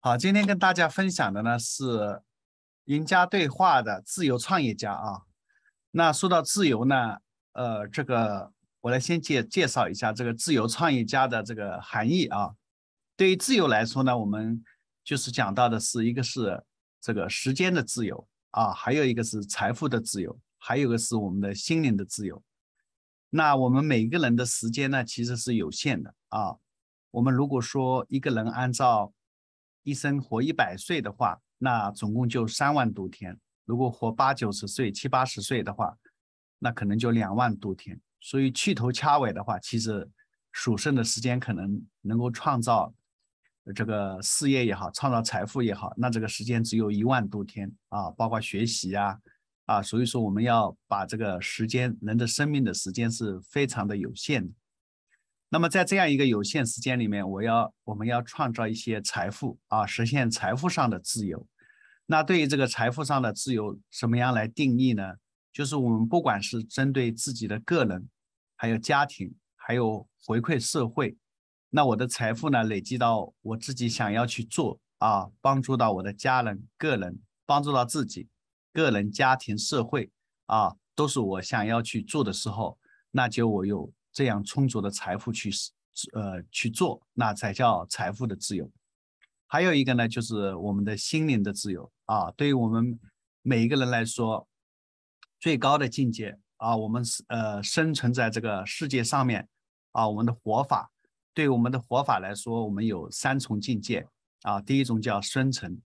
好，今天跟大家分享的呢是赢家对话的自由创业家啊。那说到自由呢，呃，这个我来先介介绍一下这个自由创业家的这个含义啊。对于自由来说呢，我们就是讲到的是一个是这个时间的自由啊，还有一个是财富的自由，还有个是我们的心灵的自由。那我们每个人的时间呢其实是有限的啊。我们如果说一个人按照一生活一百岁的话，那总共就三万多天；如果活八九十岁、七八十岁的话，那可能就两万多天。所以去头掐尾的话，其实所剩的时间可能能够创造这个事业也好，创造财富也好，那这个时间只有一万多天啊，包括学习呀啊。所以说，我们要把这个时间，人的生命的时间是非常的有限的。那么在这样一个有限时间里面，我要我们要创造一些财富啊，实现财富上的自由。那对于这个财富上的自由，什么样来定义呢？就是我们不管是针对自己的个人，还有家庭，还有回馈社会，那我的财富呢，累积到我自己想要去做啊，帮助到我的家人、个人，帮助到自己、个人、家庭、社会啊，都是我想要去做的时候，那就我有。这样充足的财富去，呃，去做，那才叫财富的自由。还有一个呢，就是我们的心灵的自由啊。对于我们每一个人来说，最高的境界啊，我们是呃，生存在这个世界上面啊，我们的活法，对我们的活法来说，我们有三重境界啊。第一种叫生存，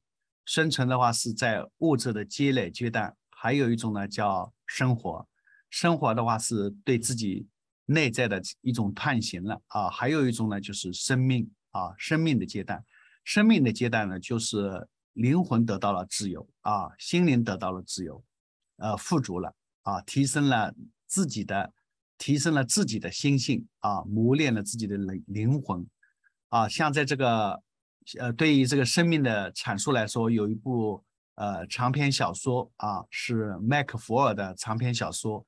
生存的话是在物质的积累阶段；还有一种呢叫生活，生活的话是对自己。内在的一种探寻了啊，还有一种呢，就是生命啊，生命的阶段，生命的阶段呢，就是灵魂得到了自由啊，心灵得到了自由，呃，富足了啊，提升了自己的，提升了自己的心性啊，磨练了自己的灵灵魂啊。像在这个呃，对于这个生命的阐述来说，有一部呃长篇小说啊，是麦克弗尔的长篇小说。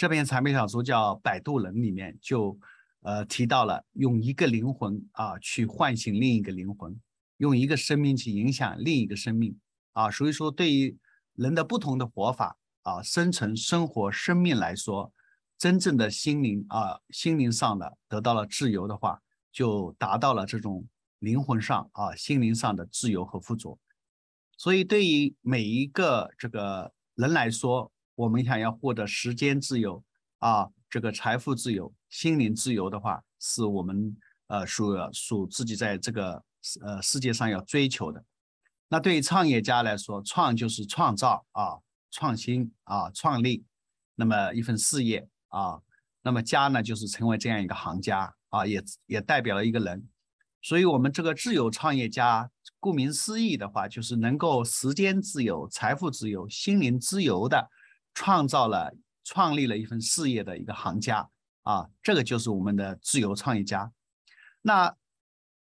这篇长篇小说叫《摆渡人》，里面就呃提到了用一个灵魂啊去唤醒另一个灵魂，用一个生命去影响另一个生命啊。所以说，对于人的不同的活法啊、生存、生活、生命来说，真正的心灵啊、心灵上的得到了自由的话，就达到了这种灵魂上啊、心灵上的自由和富足。所以，对于每一个这个人来说，我们想要获得时间自由啊，这个财富自由、心灵自由的话，是我们呃属属自己在这个呃世界上要追求的。那对于创业家来说，创就是创造啊、创新啊、创立，那么一份事业啊，那么家呢就是成为这样一个行家啊，也也代表了一个人。所以，我们这个自由创业家，顾名思义的话，就是能够时间自由、财富自由、心灵自由的。创造了、创立了一份事业的一个行家啊，这个就是我们的自由创业家。那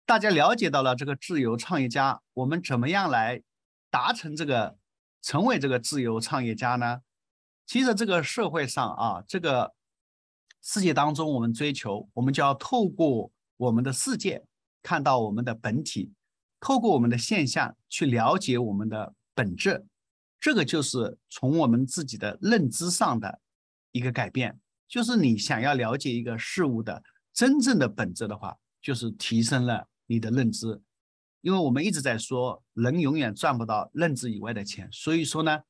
大家了解到了这个自由创业家，我们怎么样来达成这个、成为这个自由创业家呢？其实这个社会上啊，这个世界当中，我们追求，我们就要透过我们的世界看到我们的本体，透过我们的现象去了解我们的本质。这个就是从我们自己的认知上的一个改变，就是你想要了解一个事物的真正的本质的话，就是提升了你的认知。因为我们一直在说，人永远赚不到认知以外的钱。所以说呢，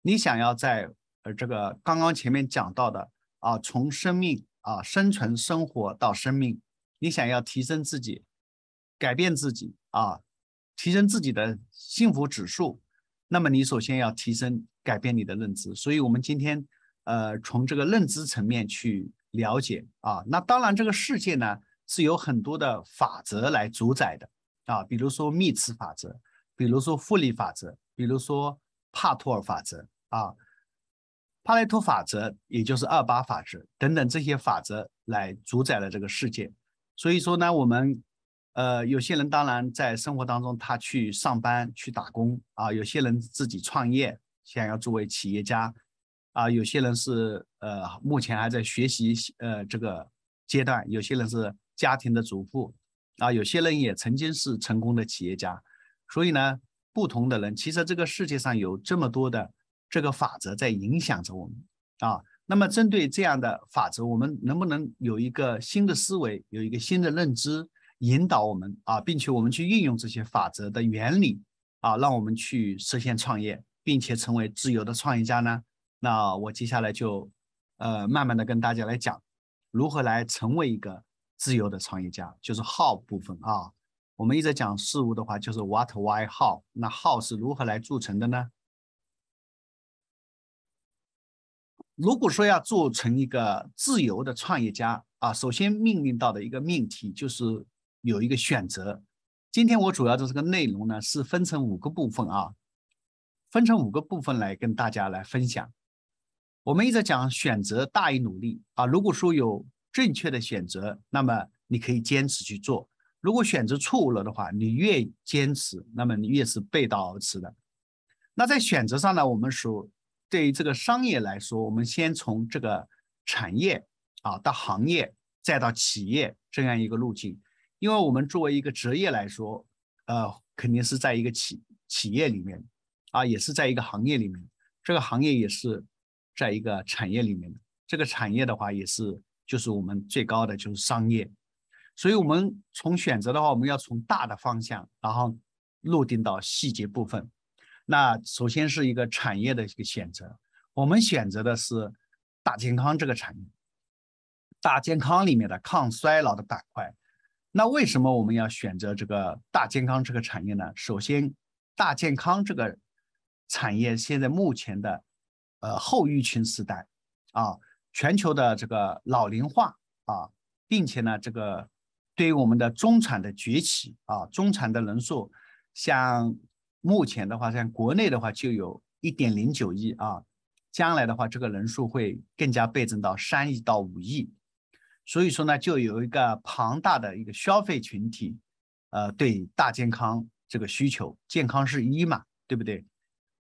你想要在呃这个刚刚前面讲到的啊，从生命啊生存生活到生命，你想要提升自己，改变自己啊，提升自己的幸福指数。那么你首先要提升、改变你的认知，所以我们今天，呃，从这个认知层面去了解啊。那当然，这个世界呢是有很多的法则来主宰的啊，比如说密茨法则，比如说复利法则，比如说帕托尔法则啊，帕莱托法则，也就是二八法则等等这些法则来主宰了这个世界。所以说呢，我们。呃，有些人当然在生活当中，他去上班去打工啊；有些人自己创业，想要作为企业家啊；有些人是呃目前还在学习呃这个阶段；有些人是家庭的主妇啊；有些人也曾经是成功的企业家。所以呢，不同的人，其实这个世界上有这么多的这个法则在影响着我们啊。那么针对这样的法则，我们能不能有一个新的思维，有一个新的认知？引导我们啊，并且我们去运用这些法则的原理啊，让我们去实现创业，并且成为自由的创业家呢？那我接下来就，呃，慢慢的跟大家来讲，如何来成为一个自由的创业家，就是 how 部分啊。我们一直讲事物的话，就是 what、why、how。那 how 是如何来铸成的呢？如果说要做成一个自由的创业家啊，首先命令到的一个命题就是。有一个选择。今天我主要的这个内容呢，是分成五个部分啊，分成五个部分来跟大家来分享。我们一直讲选择大于努力啊。如果说有正确的选择，那么你可以坚持去做；如果选择错误了的话，你越坚持，那么你越是背道而驰的。那在选择上呢，我们说对于这个商业来说，我们先从这个产业啊到行业，再到企业这样一个路径。因为我们作为一个职业来说，呃，肯定是在一个企企业里面，啊，也是在一个行业里面，这个行业也是在一个产业里面的，这个产业的话也是就是我们最高的就是商业，所以我们从选择的话，我们要从大的方向，然后落定到细节部分。那首先是一个产业的一个选择，我们选择的是大健康这个产业，大健康里面的抗衰老的板块。那为什么我们要选择这个大健康这个产业呢？首先，大健康这个产业现在目前的呃后疫情时代啊，全球的这个老龄化啊，并且呢，这个对于我们的中产的崛起啊，中产的人数，像目前的话，像国内的话就有一点零九亿啊，将来的话，这个人数会更加倍增到三亿到五亿。所以说呢，就有一个庞大的一个消费群体，呃，对大健康这个需求，健康是一嘛，对不对？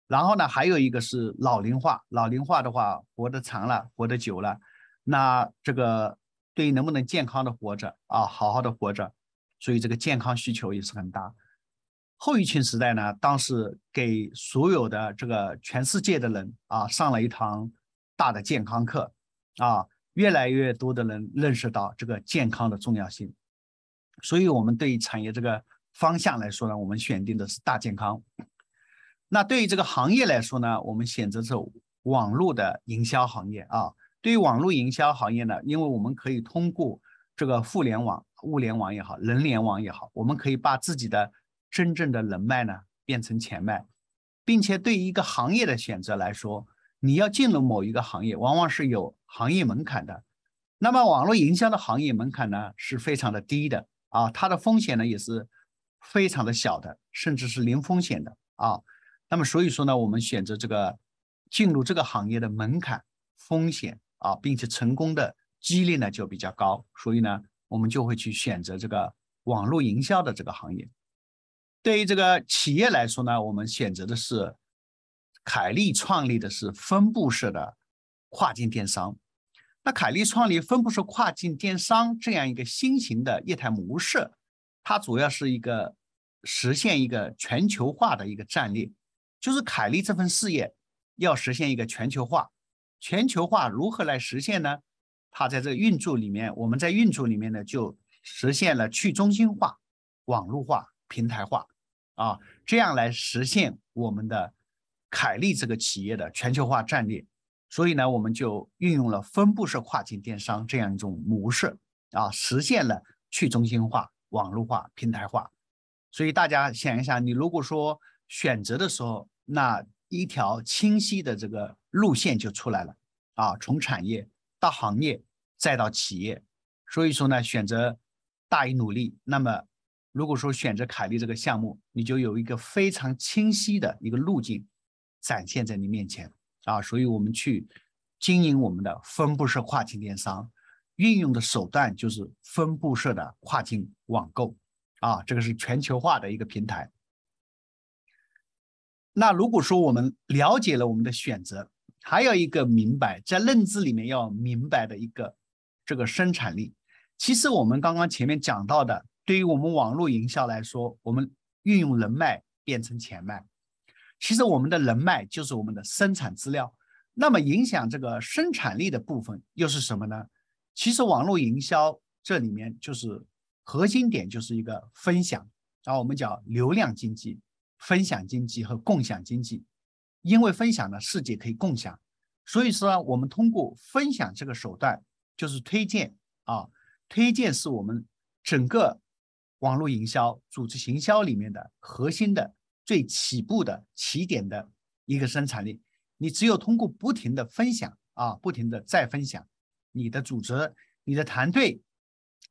然后呢，还有一个是老龄化，老龄化的话，活得长了，活得久了，那这个对能不能健康的活着啊，好好的活着，所以这个健康需求也是很大。后疫情时代呢，当时给所有的这个全世界的人啊，上了一堂大的健康课啊。越来越多的人认识到这个健康的重要性，所以我们对产业这个方向来说呢，我们选定的是大健康。那对于这个行业来说呢，我们选择是网络的营销行业啊。对于网络营销行业呢，因为我们可以通过这个互联网、物联网也好，人联网也好，我们可以把自己的真正的人脉呢变成钱脉，并且对于一个行业的选择来说，你要进入某一个行业，往往是有。行业门槛的，那么网络营销的行业门槛呢，是非常的低的啊，它的风险呢也是非常的小的，甚至是零风险的啊。那么所以说呢，我们选择这个进入这个行业的门槛风险啊，并且成功的几率呢就比较高，所以呢，我们就会去选择这个网络营销的这个行业。对于这个企业来说呢，我们选择的是凯利创立的是分布式的。跨境电商，那凯利创立分布式跨境电商这样一个新型的业态模式，它主要是一个实现一个全球化的一个战略，就是凯利这份事业要实现一个全球化。全球化如何来实现呢？它在这个运作里面，我们在运作里面呢，就实现了去中心化、网络化、平台化啊，这样来实现我们的凯利这个企业的全球化战略。所以呢，我们就运用了分布式跨境电商这样一种模式啊，实现了去中心化、网络化、平台化。所以大家想一想，你如果说选择的时候，那一条清晰的这个路线就出来了啊，从产业到行业再到企业。所以说呢，选择大于努力。那么如果说选择凯利这个项目，你就有一个非常清晰的一个路径展现在你面前。啊，所以我们去经营我们的分布式跨境电商，运用的手段就是分布式的跨境网购。啊，这个是全球化的一个平台。那如果说我们了解了我们的选择，还有一个明白，在认知里面要明白的一个这个生产力。其实我们刚刚前面讲到的，对于我们网络营销来说，我们运用人脉变成钱脉。其实我们的人脉就是我们的生产资料，那么影响这个生产力的部分又是什么呢？其实网络营销这里面就是核心点，就是一个分享。然后我们叫流量经济、分享经济和共享经济，因为分享呢，世界可以共享，所以说我们通过分享这个手段，就是推荐啊，推荐是我们整个网络营销、组织行销里面的核心的。最起步的起点的一个生产力，你只有通过不停的分享啊，不停的再分享你的组织、你的团队，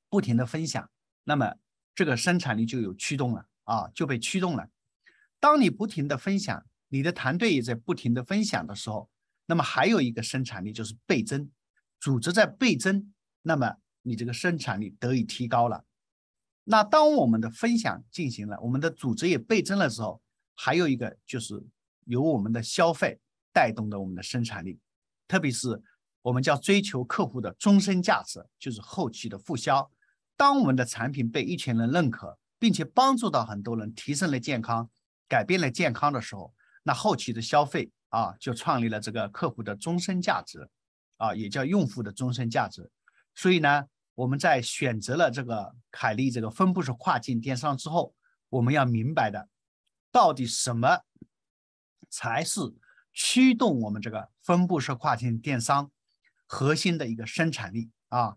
不停的分享，那么这个生产力就有驱动了啊，就被驱动了。当你不停的分享，你的团队也在不停的分享的时候，那么还有一个生产力就是倍增，组织在倍增，那么你这个生产力得以提高了。那当我们的分享进行了，我们的组织也倍增了之后。还有一个就是由我们的消费带动的我们的生产力，特别是我们叫追求客户的终身价值，就是后期的复销。当我们的产品被一群人认可，并且帮助到很多人，提升了健康，改变了健康的时候，那后期的消费啊，就创立了这个客户的终身价值，啊，也叫用户的终身价值。所以呢，我们在选择了这个凯利这个分布式跨境电商之后，我们要明白的。到底什么才是驱动我们这个分布式跨境电商核心的一个生产力啊？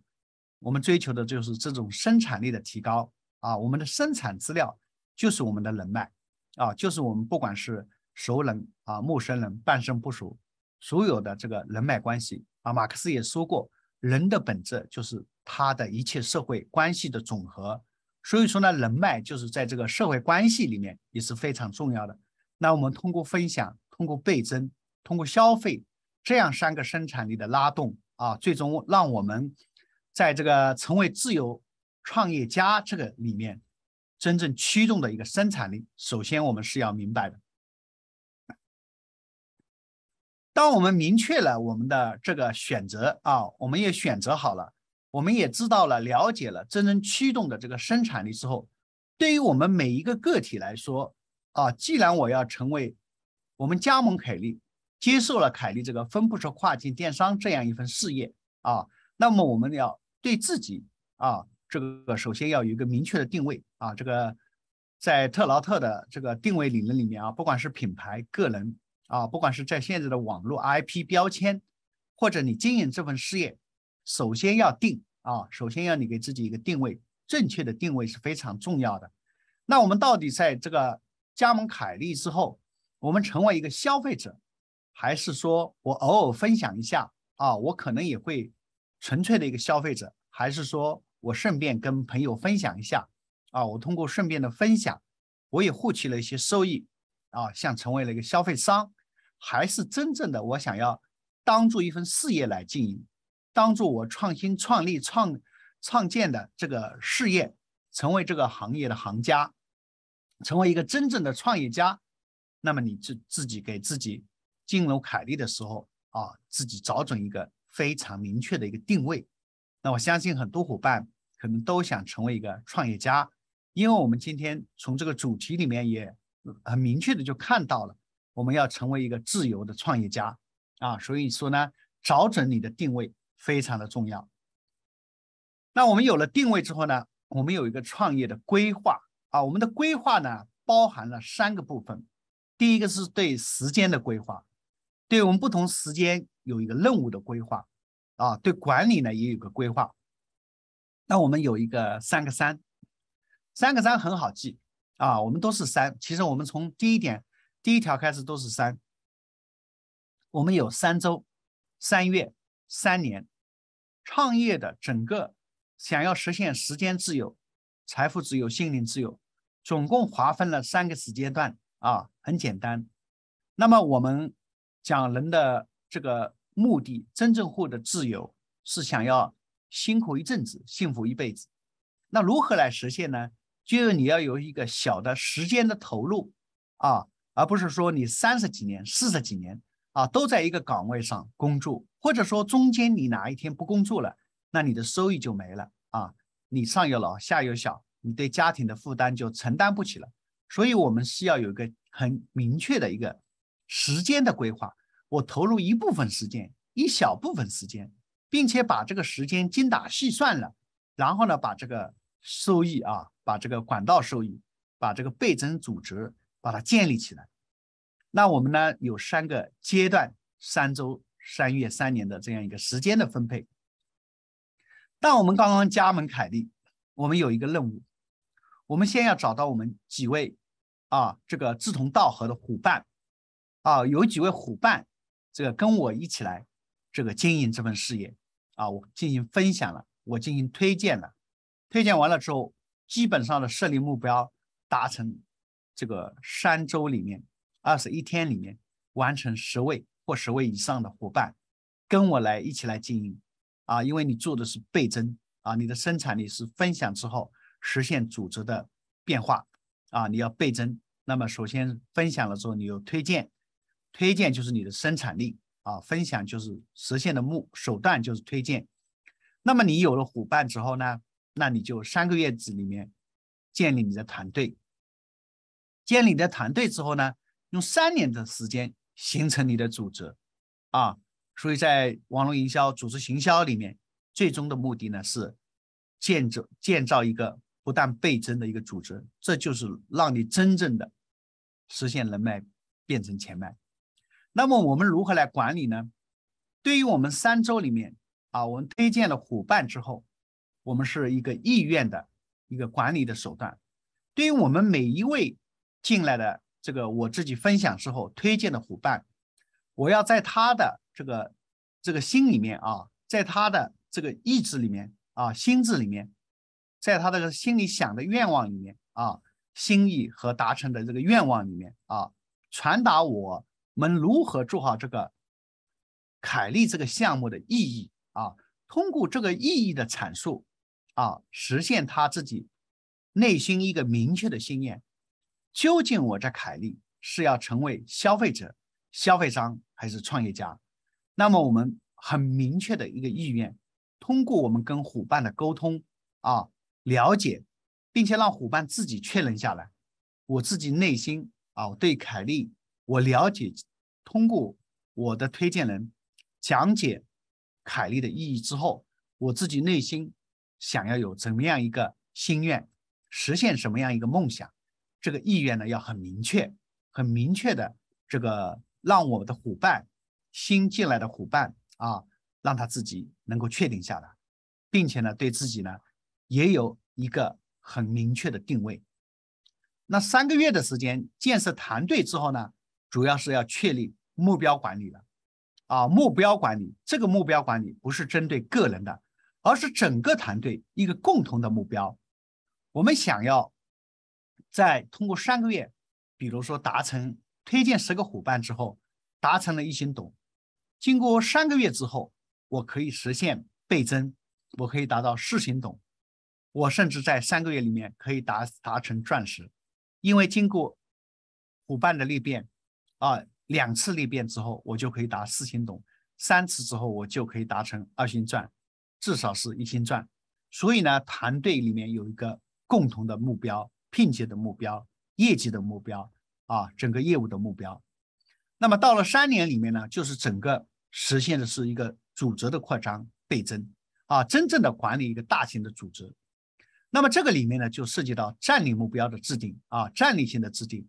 我们追求的就是这种生产力的提高啊。我们的生产资料就是我们的人脉啊，就是我们不管是熟人啊、陌生人、半生不熟，所有的这个人脉关系啊。马克思也说过，人的本质就是他的一切社会关系的总和。所以说呢，人脉就是在这个社会关系里面也是非常重要的。那我们通过分享、通过倍增、通过消费这样三个生产力的拉动啊，最终让我们在这个成为自由创业家这个里面，真正驱动的一个生产力，首先我们是要明白的。当我们明确了我们的这个选择啊，我们也选择好了。我们也知道了、了解了真正驱动的这个生产力之后，对于我们每一个个体来说，啊，既然我要成为我们加盟凯利，接受了凯利这个分布式跨境电商这样一份事业，啊，那么我们要对自己，啊，这个首先要有一个明确的定位，啊，这个在特劳特的这个定位理论里面，啊，不管是品牌、个人，啊，不管是在现在的网络 IP 标签，或者你经营这份事业。首先要定啊，首先要你给自己一个定位，正确的定位是非常重要的。那我们到底在这个加盟凯利之后，我们成为一个消费者，还是说我偶尔分享一下啊？我可能也会纯粹的一个消费者，还是说我顺便跟朋友分享一下啊？我通过顺便的分享，我也获取了一些收益啊，像成为了一个消费商，还是真正的我想要当做一份事业来经营。帮助我创新、创立、创创建的这个事业，成为这个行业的行家，成为一个真正的创业家。那么你就自己给自己进入凯利的时候啊，自己找准一个非常明确的一个定位。那我相信很多伙伴可能都想成为一个创业家，因为我们今天从这个主题里面也很明确的就看到了，我们要成为一个自由的创业家啊。所以说呢，找准你的定位。非常的重要。那我们有了定位之后呢？我们有一个创业的规划啊。我们的规划呢，包含了三个部分。第一个是对时间的规划，对我们不同时间有一个任务的规划啊。对管理呢，也有个规划。那我们有一个三个三，三个三很好记啊。我们都是三。其实我们从第一点第一条开始都是三。我们有三周、三月、三年。创业的整个想要实现时间自由、财富自由、心灵自由，总共划分了三个时间段啊，很简单。那么我们讲人的这个目的，真正获得自由是想要辛苦一阵子，幸福一辈子。那如何来实现呢？就是你要有一个小的时间的投入啊，而不是说你三十几年、四十几年啊都在一个岗位上工作。或者说，中间你哪一天不工作了，那你的收益就没了啊！你上有老，下有小，你对家庭的负担就承担不起了。所以，我们需要有一个很明确的一个时间的规划。我投入一部分时间，一小部分时间，并且把这个时间精打细算了，然后呢，把这个收益啊，把这个管道收益，把这个倍增组织，把它建立起来。那我们呢，有三个阶段，三周。三月三年的这样一个时间的分配。但我们刚刚加盟凯利，我们有一个任务，我们先要找到我们几位啊，这个志同道合的伙伴啊，有几位伙伴，这个跟我一起来这个经营这份事业啊，我进行分享了，我进行推荐了，推荐完了之后，基本上的设立目标达成，这个三周里面二十一天里面完成十位。或十位以上的伙伴，跟我来一起来经营，啊，因为你做的是倍增啊，你的生产力是分享之后实现组织的变化啊，你要倍增，那么首先分享了之后，你有推荐，推荐就是你的生产力啊，分享就是实现的目手段就是推荐，那么你有了伙伴之后呢，那你就三个月子里面建立你的团队，建立你的团队之后呢，用三年的时间。形成你的组织，啊，所以在网络营销、组织行销里面，最终的目的呢是，建着建造一个不断倍增的一个组织，这就是让你真正的实现人脉变成钱脉。那么我们如何来管理呢？对于我们三周里面啊，我们推荐了伙伴之后，我们是一个意愿的一个管理的手段。对于我们每一位进来的。这个我自己分享之后推荐的伙伴，我要在他的这个这个心里面啊，在他的这个意志里面啊，心智里面，在他的心里想的愿望里面啊，心意和达成的这个愿望里面啊，传达我们如何做好这个凯利这个项目的意义啊，通过这个意义的阐述啊，实现他自己内心一个明确的信念。究竟我这凯利是要成为消费者、消费商还是创业家？那么我们很明确的一个意愿，通过我们跟伙伴的沟通啊，了解，并且让伙伴自己确认下来。我自己内心啊，对凯利我了解，通过我的推荐人讲解凯利的意义之后，我自己内心想要有怎么样一个心愿，实现什么样一个梦想？这个意愿呢要很明确、很明确的，这个让我的伙伴、新进来的伙伴啊，让他自己能够确定下来，并且呢，对自己呢也有一个很明确的定位。那三个月的时间建设团队之后呢，主要是要确立目标管理了。啊，目标管理这个目标管理不是针对个人的，而是整个团队一个共同的目标。我们想要。在通过三个月，比如说达成推荐十个伙伴之后，达成了一星懂，经过三个月之后，我可以实现倍增，我可以达到四星懂，我甚至在三个月里面可以达达成钻石，因为经过伙伴的裂变，啊，两次裂变之后，我就可以达四星懂，三次之后，我就可以达成二星钻，至少是一星钻。所以呢，团队里面有一个共同的目标。聘接的目标、业绩的目标啊，整个业务的目标。那么到了三年里面呢，就是整个实现的是一个组织的扩张倍增啊，真正的管理一个大型的组织。那么这个里面呢，就涉及到战略目标的制定啊，战略性的制定。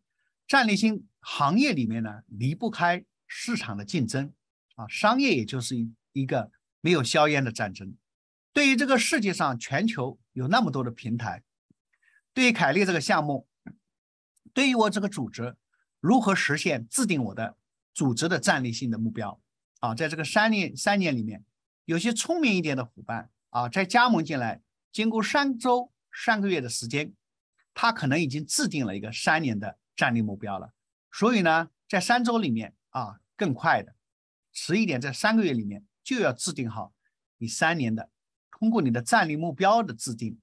战略性行业里面呢，离不开市场的竞争啊，商业也就是一一个没有硝烟的战争。对于这个世界上，全球有那么多的平台。对于凯利这个项目，对于我这个组织，如何实现制定我的组织的战略性的目标？啊，在这个三年三年里面，有些聪明一点的伙伴啊，在加盟进来，经过三周三个月的时间，他可能已经制定了一个三年的战略目标了。所以呢，在三周里面啊，更快的；迟一点，在三个月里面就要制定好你三年的。通过你的战略目标的制定。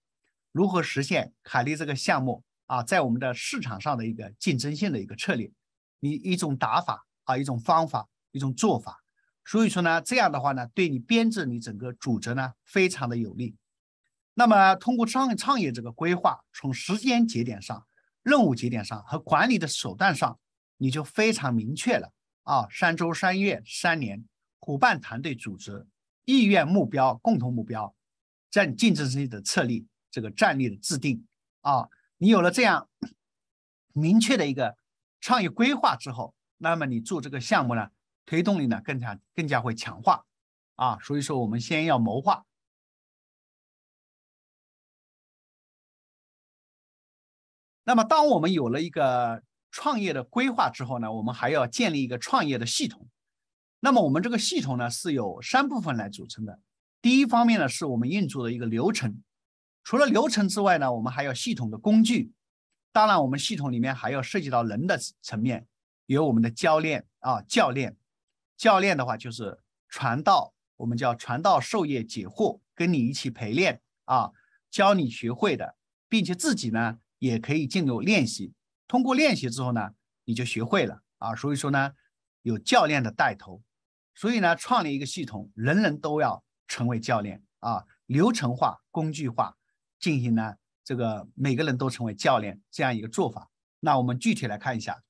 如何实现凯利这个项目啊，在我们的市场上的一个竞争性的一个策略，你一种打法啊，一种方法，一种做法。所以说呢，这样的话呢，对你编制你整个组织呢，非常的有利。那么通过创创业这个规划，从时间节点上、任务节点上和管理的手段上，你就非常明确了啊，三周、三月、三年，伙伴团队组织意愿目标、共同目标，在竞争性的策略。这个战略的制定啊，你有了这样明确的一个创业规划之后，那么你做这个项目呢，推动力呢更加更加会强化啊。所以说，我们先要谋划。那么，当我们有了一个创业的规划之后呢，我们还要建立一个创业的系统。那么，我们这个系统呢，是由三部分来组成的。第一方面呢，是我们运作的一个流程。除了流程之外呢，我们还有系统的工具。当然，我们系统里面还要涉及到人的层面，有我们的教练啊，教练，教练的话就是传道，我们叫传道授业解惑，跟你一起陪练啊，教你学会的，并且自己呢也可以进入练习。通过练习之后呢，你就学会了啊。所以说呢，有教练的带头，所以呢，创立一个系统，人人都要成为教练啊，流程化、工具化。进行呢这个每个人都成为教练这样一个做法，那我们具体来看一下。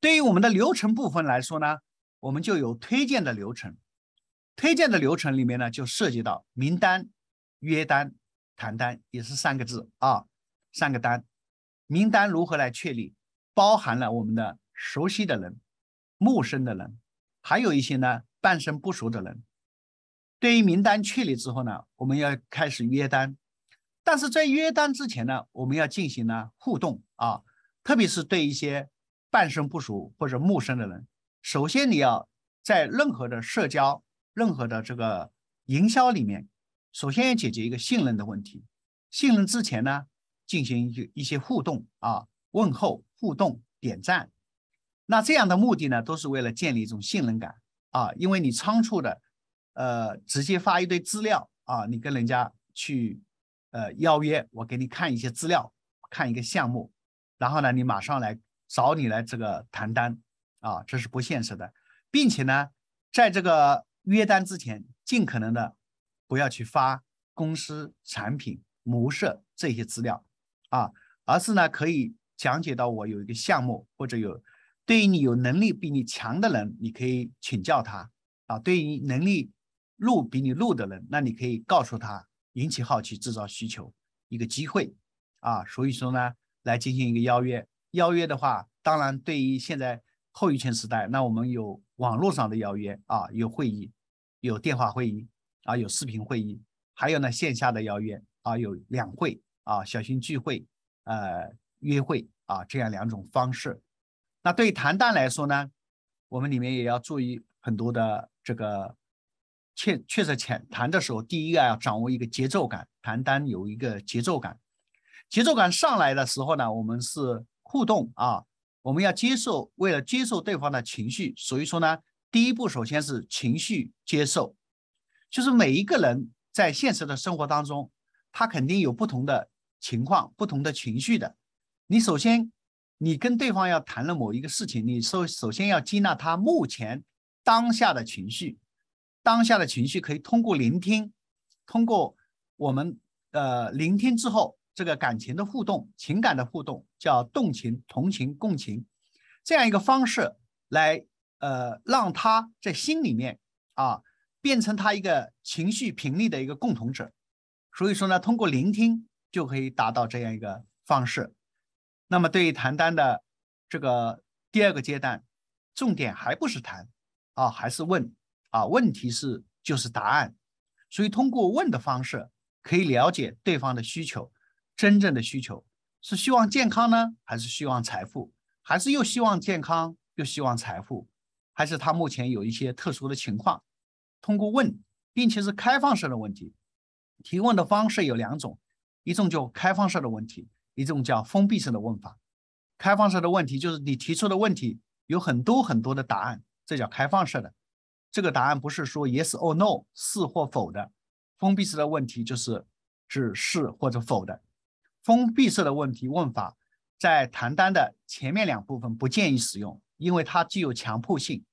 对于我们的流程部分来说呢，我们就有推荐的流程，推荐的流程里面呢就涉及到名单、约单、谈单，也是三个字啊，三个单。名单如何来确立？包含了我们的熟悉的人、陌生的人，还有一些呢半生不熟的人。对于名单确立之后呢，我们要开始约单，但是在约单之前呢，我们要进行呢互动啊，特别是对一些半生不熟或者陌生的人，首先你要在任何的社交、任何的这个营销里面，首先要解决一个信任的问题。信任之前呢，进行一一些互动啊，问候、互动、点赞，那这样的目的呢，都是为了建立一种信任感啊，因为你仓促的。呃，直接发一堆资料啊，你跟人家去，呃，邀约，我给你看一些资料，看一个项目，然后呢，你马上来找你来这个谈单，啊，这是不现实的，并且呢，在这个约单之前，尽可能的不要去发公司产品模式这些资料，啊，而是呢可以讲解到我有一个项目，或者有对于你有能力比你强的人，你可以请教他，啊，对于能力。路比你路的人，那你可以告诉他，引起好奇，制造需求，一个机会啊。所以说呢，来进行一个邀约。邀约的话，当然对于现在后疫情时代，那我们有网络上的邀约啊，有会议，有电话会议啊，有视频会议，还有呢线下的邀约啊，有两会啊，小型聚会，呃，约会啊，这样两种方式。那对于谈单来说呢，我们里面也要注意很多的这个。确确实，浅谈的时候，第一个要掌握一个节奏感，谈单有一个节奏感。节奏感上来的时候呢，我们是互动啊，我们要接受，为了接受对方的情绪，所以说呢，第一步首先是情绪接受，就是每一个人在现实的生活当中，他肯定有不同的情况、不同的情绪的。你首先，你跟对方要谈论某一个事情，你首首先要接纳他目前当下的情绪。当下的情绪可以通过聆听，通过我们呃聆听之后，这个感情的互动、情感的互动叫动情、同情、共情，这样一个方式来呃让他在心里面啊变成他一个情绪频率的一个共同者。所以说呢，通过聆听就可以达到这样一个方式。那么对于谈单的这个第二个阶段，重点还不是谈啊，还是问。啊，问题是就是答案，所以通过问的方式可以了解对方的需求。真正的需求是希望健康呢，还是希望财富，还是又希望健康又希望财富，还是他目前有一些特殊的情况？通过问，并且是开放式的问题。提问的方式有两种，一种叫开放式的问题，一种叫封闭式的问法。开放式的问题就是你提出的问题有很多很多的答案，这叫开放式的。这个答案不是说 yes or no 是或否的封闭式的问题，就是是是或者否的封闭式的问题问法，在谈单的前面两部分不建议使用，因为它具有强迫性，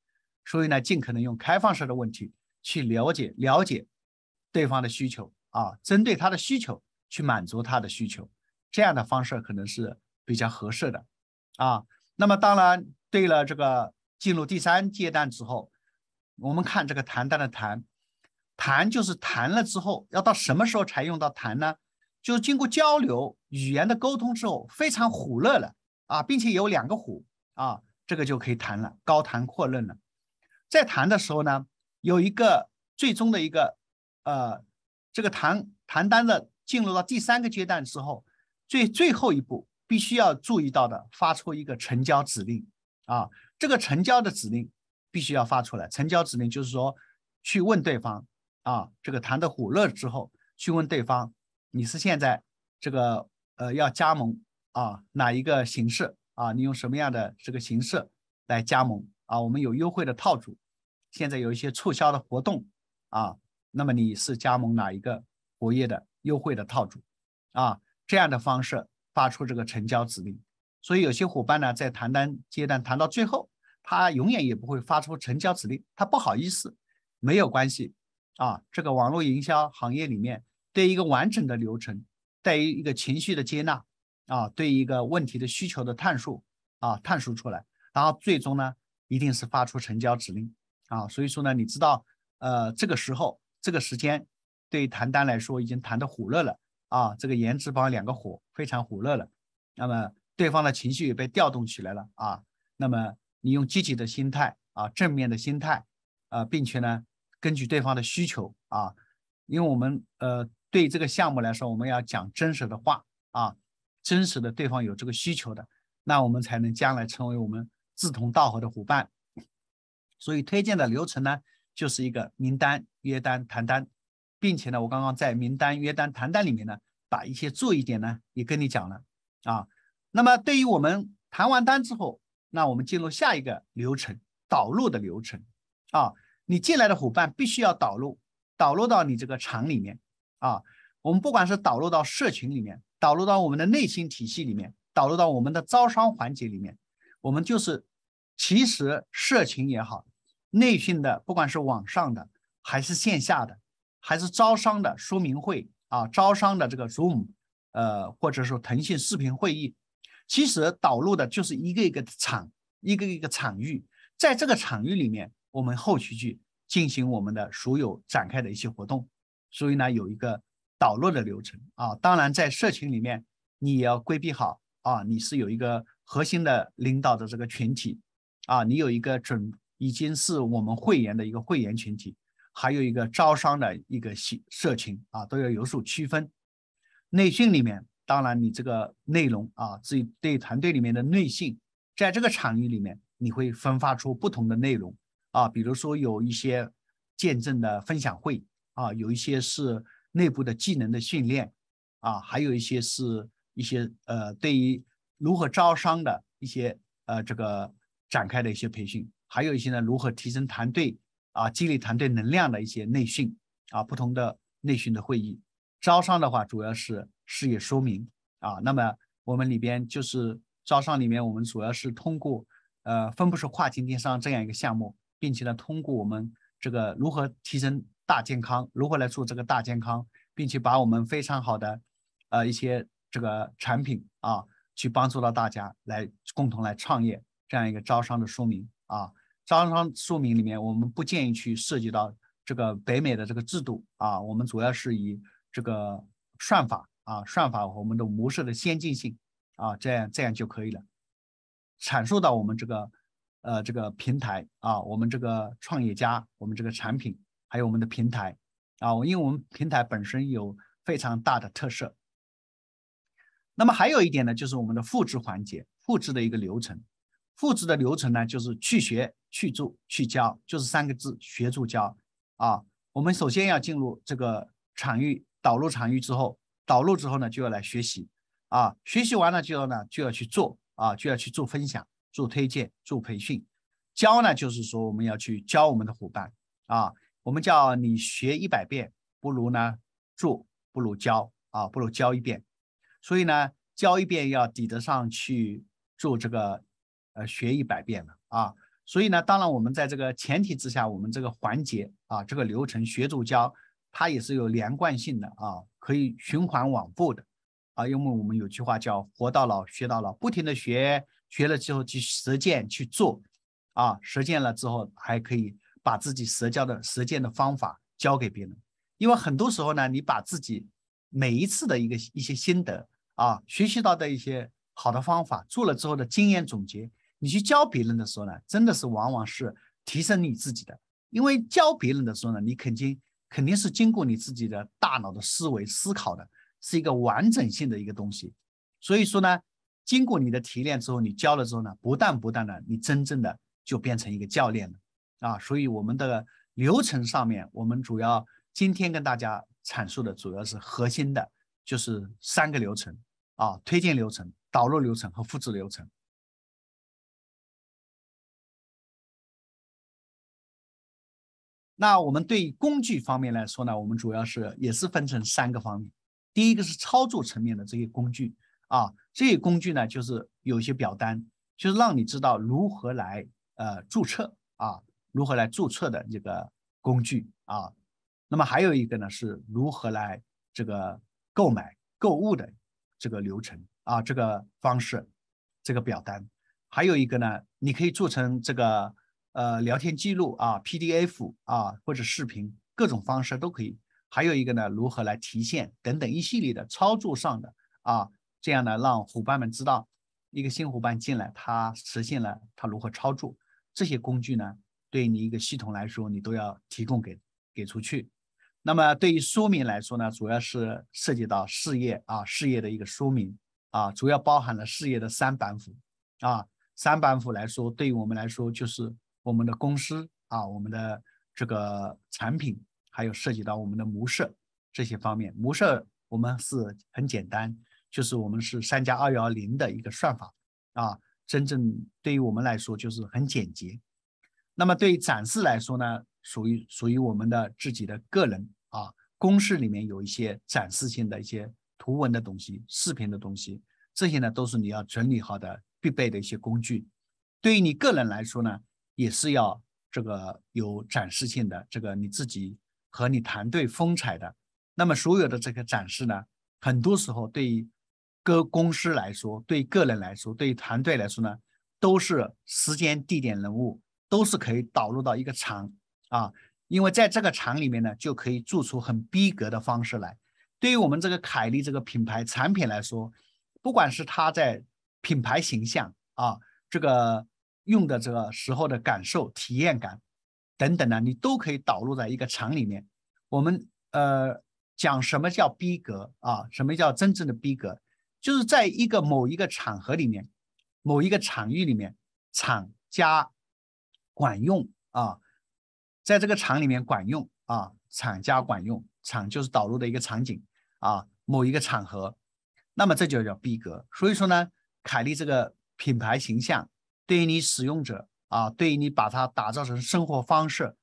所以呢，尽可能用开放式的问题去了解了解对方的需求啊，针对他的需求去满足他的需求，这样的方式可能是比较合适的啊。那么当然，对了，这个进入第三阶段之后。我们看这个谈单的谈，谈就是谈了之后，要到什么时候才用到谈呢？就是经过交流、语言的沟通之后，非常火热了啊，并且有两个虎啊，这个就可以谈了，高谈阔论了。在谈的时候呢，有一个最终的一个呃，这个谈谈单的进入到第三个阶段之后，最最后一步必须要注意到的，发出一个成交指令啊，这个成交的指令。必须要发出来成交指令，就是说，去问对方啊，这个谈的火热之后，去问对方，你是现在这个呃要加盟啊，哪一个形式啊？你用什么样的这个形式来加盟啊？我们有优惠的套组，现在有一些促销的活动啊，那么你是加盟哪一个活跃的优惠的套组啊？这样的方式发出这个成交指令，所以有些伙伴呢，在谈单阶段谈到最后。他永远也不会发出成交指令，他不好意思，没有关系啊。这个网络营销行业里面，对一个完整的流程，对于一个情绪的接纳啊，对一个问题的需求的探索啊，探索出来，然后最终呢，一定是发出成交指令啊。所以说呢，你知道，呃，这个时候，这个时间，对谈单来说已经谈得火热了啊，这个颜值榜两个火非常火热了，那么对方的情绪也被调动起来了啊，那么。你用积极的心态啊，正面的心态，啊，并且呢，根据对方的需求啊，因为我们呃对这个项目来说，我们要讲真实的话啊，真实的对方有这个需求的，那我们才能将来成为我们志同道合的伙伴。所以推荐的流程呢，就是一个名单、约单、谈单，并且呢，我刚刚在名单、约单、谈单里面呢，把一些注意点呢也跟你讲了啊。那么对于我们谈完单之后，那我们进入下一个流程，导入的流程啊，你进来的伙伴必须要导入，导入到你这个厂里面啊。我们不管是导入到社群里面，导入到我们的内心体系里面，导入到我们的招商环节里面，我们就是其实社群也好，内训的不管是网上的还是线下的，还是招商的说明会啊，招商的这个 Zoom，呃，或者说腾讯视频会议。其实导入的就是一个一个场，一个一个场域，在这个场域里面，我们后续去进行我们的所有展开的一些活动。所以呢，有一个导入的流程啊。当然，在社群里面，你也要规避好啊，你是有一个核心的领导的这个群体啊，你有一个准已经是我们会员的一个会员群体，还有一个招商的一个社社群啊，都要有所区分。内训里面。当然，你这个内容啊，自己对团队里面的内训，在这个场域里面，你会分发出不同的内容啊，比如说有一些见证的分享会啊，有一些是内部的技能的训练啊，还有一些是一些呃，对于如何招商的一些呃这个展开的一些培训，还有一些呢，如何提升团队啊，激励团队能量的一些内训啊，不同的内训的会议，招商的话主要是。事业说明啊，那么我们里边就是招商里面，我们主要是通过呃分布式跨境电商这样一个项目，并且呢通过我们这个如何提升大健康，如何来做这个大健康，并且把我们非常好的呃一些这个产品啊，去帮助到大家来共同来创业这样一个招商的说明啊，招商说明里面我们不建议去涉及到这个北美的这个制度啊，我们主要是以这个算法。啊，算法和我们的模式的先进性啊，这样这样就可以了。阐述到我们这个呃这个平台啊，我们这个创业家，我们这个产品，还有我们的平台啊，我因为我们平台本身有非常大的特色。那么还有一点呢，就是我们的复制环节，复制的一个流程，复制的流程呢，就是去学、去做、去教，就是三个字：学、助教。啊，我们首先要进入这个场域，导入场域之后。导入之后呢，就要来学习，啊，学习完了就要呢就要去做，啊，就要去做分享、做推荐、做培训。教呢，就是说我们要去教我们的伙伴，啊，我们叫你学一百遍，不如呢做，不如教，啊，不如教一遍。所以呢，教一遍要抵得上去做这个呃学一百遍了，啊，所以呢，当然我们在这个前提之下，我们这个环节啊，这个流程学助教。它也是有连贯性的啊，可以循环往复的，啊，因为我们有句话叫“活到老，学到老”，不停的学，学了之后去实践去做，啊，实践了之后还可以把自己实教的实践的方法教给别人。因为很多时候呢，你把自己每一次的一个一些心得啊，学习到的一些好的方法，做了之后的经验总结，你去教别人的时候呢，真的是往往是提升你自己的。因为教别人的时候呢，你肯定。肯定是经过你自己的大脑的思维思考的，是一个完整性的一个东西。所以说呢，经过你的提炼之后，你教了之后呢，不断不断的，你真正的就变成一个教练了啊。所以我们的流程上面，我们主要今天跟大家阐述的主要是核心的，就是三个流程啊：推荐流程、导入流程和复制流程。那我们对工具方面来说呢，我们主要是也是分成三个方面。第一个是操作层面的这些工具啊，这些工具呢就是有一些表单，就是让你知道如何来呃注册啊，如何来注册的这个工具啊。那么还有一个呢是如何来这个购买购物的这个流程啊，这个方式，这个表单。还有一个呢，你可以做成这个。呃，聊天记录啊，PDF 啊，或者视频，各种方式都可以。还有一个呢，如何来提现等等一系列的操作上的啊，这样呢，让伙伴们知道，一个新伙伴进来，他实现了他如何操作这些工具呢？对你一个系统来说，你都要提供给给出去。那么对于说明来说呢，主要是涉及到事业啊，事业的一个说明啊，主要包含了事业的三板斧啊，三板斧来说，对于我们来说就是。我们的公司啊，我们的这个产品，还有涉及到我们的模式这些方面，模式我们是很简单，就是我们是三加二幺零的一个算法啊，真正对于我们来说就是很简洁。那么对于展示来说呢，属于属于我们的自己的个人啊，公式里面有一些展示性的一些图文的东西、视频的东西，这些呢都是你要整理好的必备的一些工具。对于你个人来说呢？也是要这个有展示性的，这个你自己和你团队风采的。那么所有的这个展示呢，很多时候对于各公司来说，对个人来说，对团队来说呢，都是时间、地点、人物，都是可以导入到一个场啊，因为在这个场里面呢，就可以做出很逼格的方式来。对于我们这个凯利这个品牌产品来说，不管是它在品牌形象啊，这个。用的这个时候的感受、体验感等等呢，你都可以导入在一个场里面。我们呃讲什么叫逼格啊？什么叫真正的逼格？就是在一个某一个场合里面、某一个场域里面，厂家管用啊，在这个场里面管用啊，厂家管用，场就是导入的一个场景啊，某一个场合，那么这就叫逼格。所以说呢，凯利这个品牌形象。对于你使用者啊，对于你把它打造成生活方式，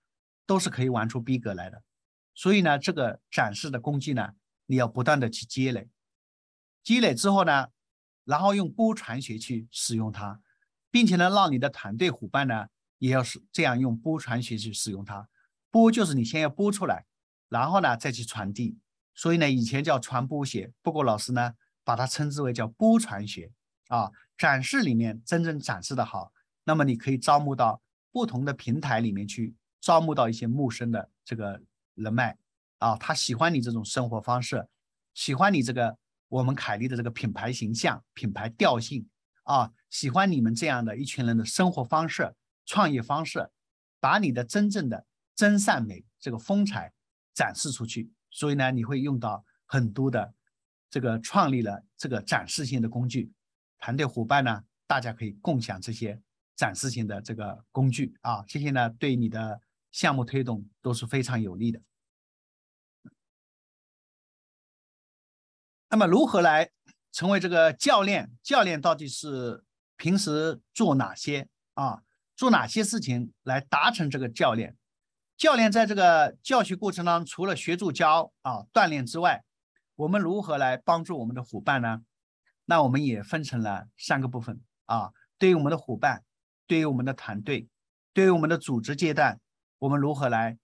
都是可以玩出逼格来的。所以呢，这个展示的工具呢，你要不断的去积累，积累之后呢，然后用波传学去使用它，并且呢，让你的团队伙伴呢，也要是这样用波传学去使用它。波就是你先要播出来，然后呢再去传递。所以呢，以前叫传播学，不过老师呢，把它称之为叫波传学。啊，展示里面真正展示的好，那么你可以招募到不同的平台里面去招募到一些陌生的这个人脉啊，他喜欢你这种生活方式，喜欢你这个我们凯利的这个品牌形象、品牌调性啊，喜欢你们这样的一群人的生活方式、创业方式，把你的真正的真善美这个风采展示出去。所以呢，你会用到很多的这个创立了这个展示性的工具。团队伙伴呢，大家可以共享这些展示性的这个工具啊，这些呢对你的项目推动都是非常有利的。那么如何来成为这个教练？教练到底是平时做哪些啊，做哪些事情来达成这个教练？教练在这个教学过程当中，除了学助教啊锻炼之外，我们如何来帮助我们的伙伴呢？那我们也分成了三个部分啊，对于我们的伙伴，对于我们的团队，对于我们的组织阶段，我们如何来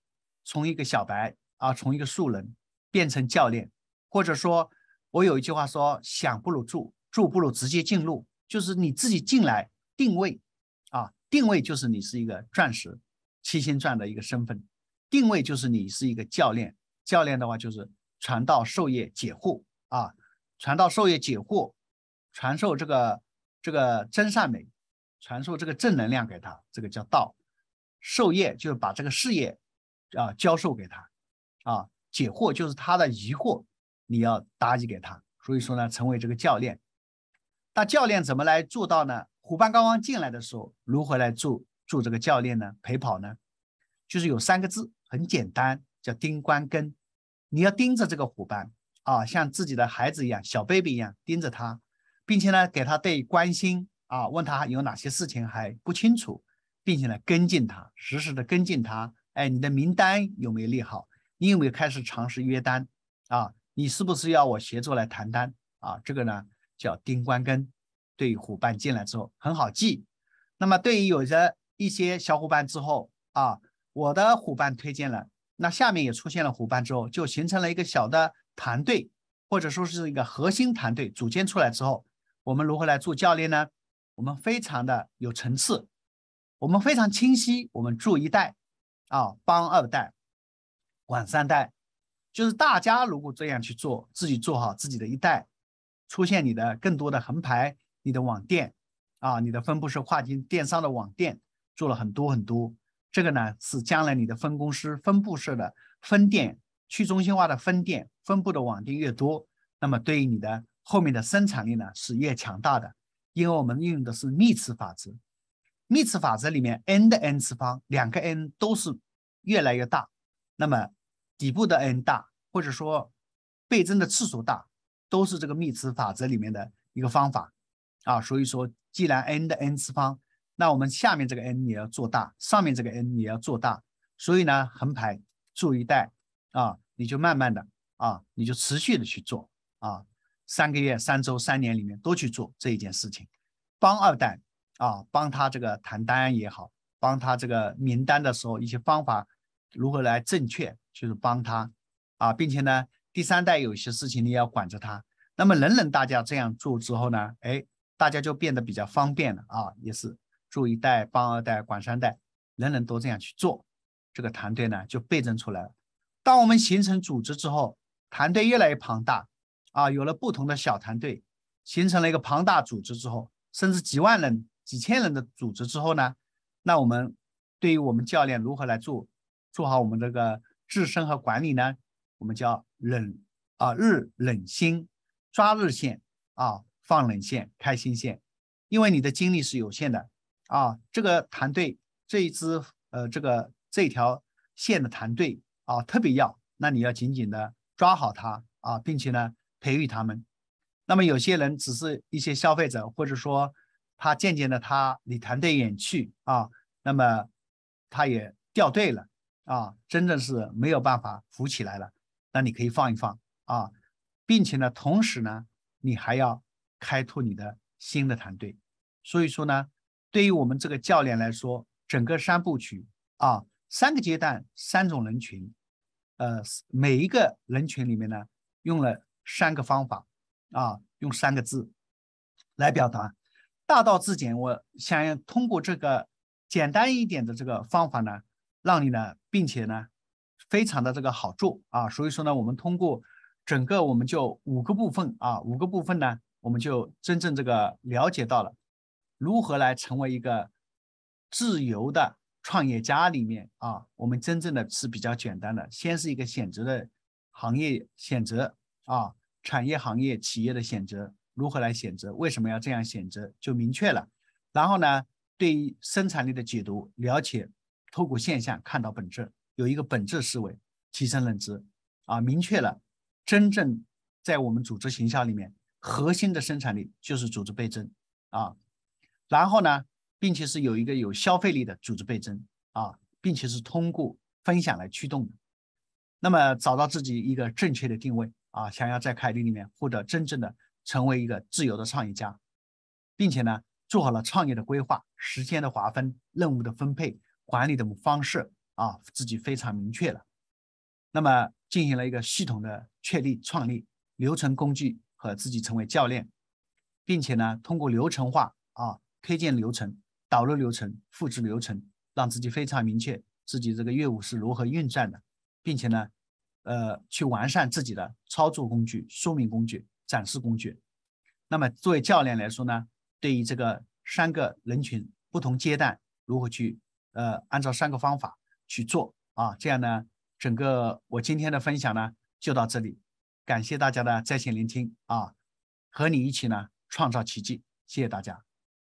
从一个小白啊，从一个素人变成教练？或者说，我有一句话说：想不如住，住不如直接进入，就是你自己进来定位啊，定位就是你是一个钻石七星钻的一个身份，定位就是你是一个教练。教练的话就是传道授业解惑啊，传道授业解惑。传授这个这个真善美，传授这个正能量给他，这个叫道；授业就是把这个事业啊教授给他，啊解惑就是他的疑惑你要答疑给他。所以说呢，成为这个教练。那教练怎么来做到呢？虎斑刚刚进来的时候，如何来助助这个教练呢？陪跑呢？就是有三个字，很简单，叫盯关根。你要盯着这个虎斑啊，像自己的孩子一样，小 baby 一样盯着他。并且呢，给他对关心啊，问他有哪些事情还不清楚，并且呢跟进他，实时的跟进他。哎，你的名单有没有列好？你有没有开始尝试约单啊？你是不是要我协助来谈单啊？这个呢叫盯关根，对伙伴进来之后很好记。那么对于有着一些小伙伴之后啊，我的伙伴推荐了，那下面也出现了伙伴之后，就形成了一个小的团队，或者说是一个核心团队组建出来之后。我们如何来做教练呢？我们非常的有层次，我们非常清晰。我们助一代，啊帮二代，管三代，就是大家如果这样去做，自己做好自己的一代，出现你的更多的横排，你的网店，啊你的分布式跨境电商的网店做了很多很多。这个呢是将来你的分公司、分布式、的分店、去中心化的分店、分布的网店越多，那么对于你的。后面的生产力呢是越强大的，因为我们运用的是幂次法则。幂次法则里面，n 的 n 次方，两个 n 都是越来越大。那么底部的 n 大，或者说倍增的次数大，都是这个幂次法则里面的一个方法啊。所以说，既然 n 的 n 次方，那我们下面这个 n 也要做大，上面这个 n 也要做大。所以呢，横排做一代啊，你就慢慢的啊，你就持续的去做啊。三个月、三周、三年里面都去做这一件事情，帮二代啊，帮他这个谈单也好，帮他这个名单的时候一些方法如何来正确，就是帮他啊，并且呢，第三代有些事情你要管着他。那么，人人大家这样做之后呢，哎，大家就变得比较方便了啊，也是助一代帮二代管三代，人人都这样去做，这个团队呢就倍增出来了。当我们形成组织之后，团队越来越庞大。啊，有了不同的小团队，形成了一个庞大组织之后，甚至几万人、几千人的组织之后呢，那我们对于我们教练如何来做做好我们这个自身和管理呢？我们叫冷啊日冷心，抓日线啊放冷线开新线，因为你的精力是有限的啊。这个团队这一支呃这个这条线的团队啊特别要，那你要紧紧的抓好它啊，并且呢。培育他们，那么有些人只是一些消费者，或者说他渐渐的他离团队远去啊，那么他也掉队了啊，真的是没有办法扶起来了。那你可以放一放啊，并且呢，同时呢，你还要开拓你的新的团队。所以说呢，对于我们这个教练来说，整个三部曲啊，三个阶段，三种人群，呃，每一个人群里面呢，用了。三个方法啊，用三个字来表达“大道至简”。我想要通过这个简单一点的这个方法呢，让你呢，并且呢，非常的这个好做啊。所以说呢，我们通过整个我们就五个部分啊，五个部分呢，我们就真正这个了解到了如何来成为一个自由的创业家里面啊，我们真正的是比较简单的。先是一个选择的行业选择。啊，产业行业企业的选择如何来选择？为什么要这样选择？就明确了。然后呢，对于生产力的解读，了解、透过现象看到本质，有一个本质思维，提升认知。啊，明确了，真正在我们组织形象里面，核心的生产力就是组织倍增啊。然后呢，并且是有一个有消费力的组织倍增啊，并且是通过分享来驱动的。那么，找到自己一个正确的定位。啊，想要在凯迪里面获得真正的成为一个自由的创业家，并且呢，做好了创业的规划、时间的划分、任务的分配、管理的方式啊，自己非常明确了。那么进行了一个系统的确立、创立流程、工具和自己成为教练，并且呢，通过流程化啊，推荐流程、导入流程、复制流程，让自己非常明确自己这个业务是如何运转的，并且呢。呃，去完善自己的操作工具、说明工具、展示工具。那么作为教练来说呢，对于这个三个人群不同阶段，如何去呃按照三个方法去做啊？这样呢，整个我今天的分享呢就到这里，感谢大家的在线聆听啊，和你一起呢创造奇迹，谢谢大家。